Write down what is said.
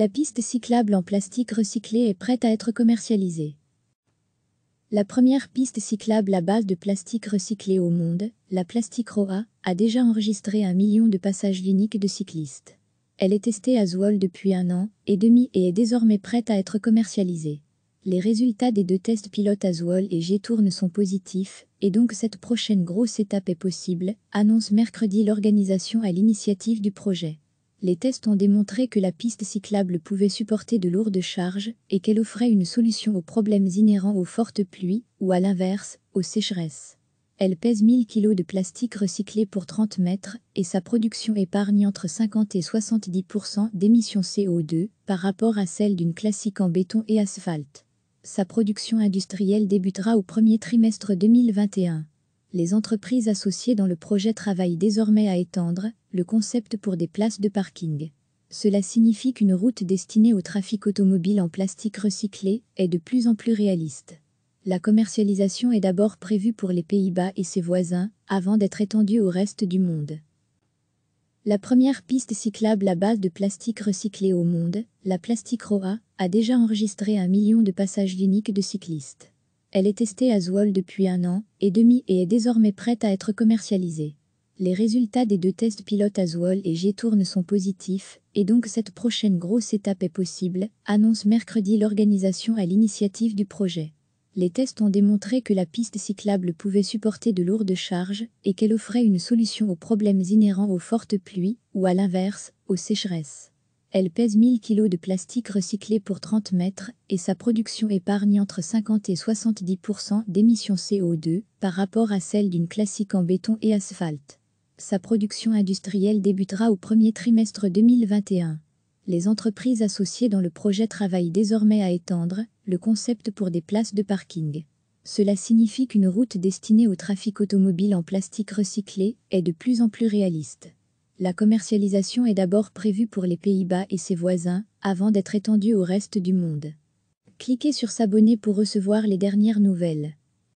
La piste cyclable en plastique recyclé est prête à être commercialisée. La première piste cyclable à base de plastique recyclé au monde, la Plastique Roa, a déjà enregistré un million de passages uniques de cyclistes. Elle est testée à Zwolle depuis un an et demi et est désormais prête à être commercialisée. Les résultats des deux tests pilotes à Zwolle et g sont positifs, et donc cette prochaine grosse étape est possible, annonce mercredi l'organisation à l'initiative du projet. Les tests ont démontré que la piste cyclable pouvait supporter de lourdes charges et qu'elle offrait une solution aux problèmes inhérents aux fortes pluies ou à l'inverse, aux sécheresses. Elle pèse 1000 kg de plastique recyclé pour 30 mètres et sa production épargne entre 50 et 70 d'émissions CO2 par rapport à celle d'une classique en béton et asphalte. Sa production industrielle débutera au premier trimestre 2021 les entreprises associées dans le projet travaillent désormais à étendre le concept pour des places de parking. Cela signifie qu'une route destinée au trafic automobile en plastique recyclé est de plus en plus réaliste. La commercialisation est d'abord prévue pour les Pays-Bas et ses voisins, avant d'être étendue au reste du monde. La première piste cyclable à base de plastique recyclé au monde, la Plastic Roa, a déjà enregistré un million de passages uniques de cyclistes. Elle est testée à Zwolle depuis un an et demi et est désormais prête à être commercialisée. Les résultats des deux tests pilotes à Zwolle et Gétourne sont positifs, et donc cette prochaine grosse étape est possible, annonce mercredi l'organisation à l'initiative du projet. Les tests ont démontré que la piste cyclable pouvait supporter de lourdes charges et qu'elle offrait une solution aux problèmes inhérents aux fortes pluies ou à l'inverse, aux sécheresses. Elle pèse 1000 kg de plastique recyclé pour 30 mètres et sa production épargne entre 50 et 70% d'émissions CO2 par rapport à celle d'une classique en béton et asphalte. Sa production industrielle débutera au premier trimestre 2021. Les entreprises associées dans le projet travaillent désormais à étendre le concept pour des places de parking. Cela signifie qu'une route destinée au trafic automobile en plastique recyclé est de plus en plus réaliste. La commercialisation est d'abord prévue pour les Pays-Bas et ses voisins, avant d'être étendue au reste du monde. Cliquez sur S'abonner pour recevoir les dernières nouvelles.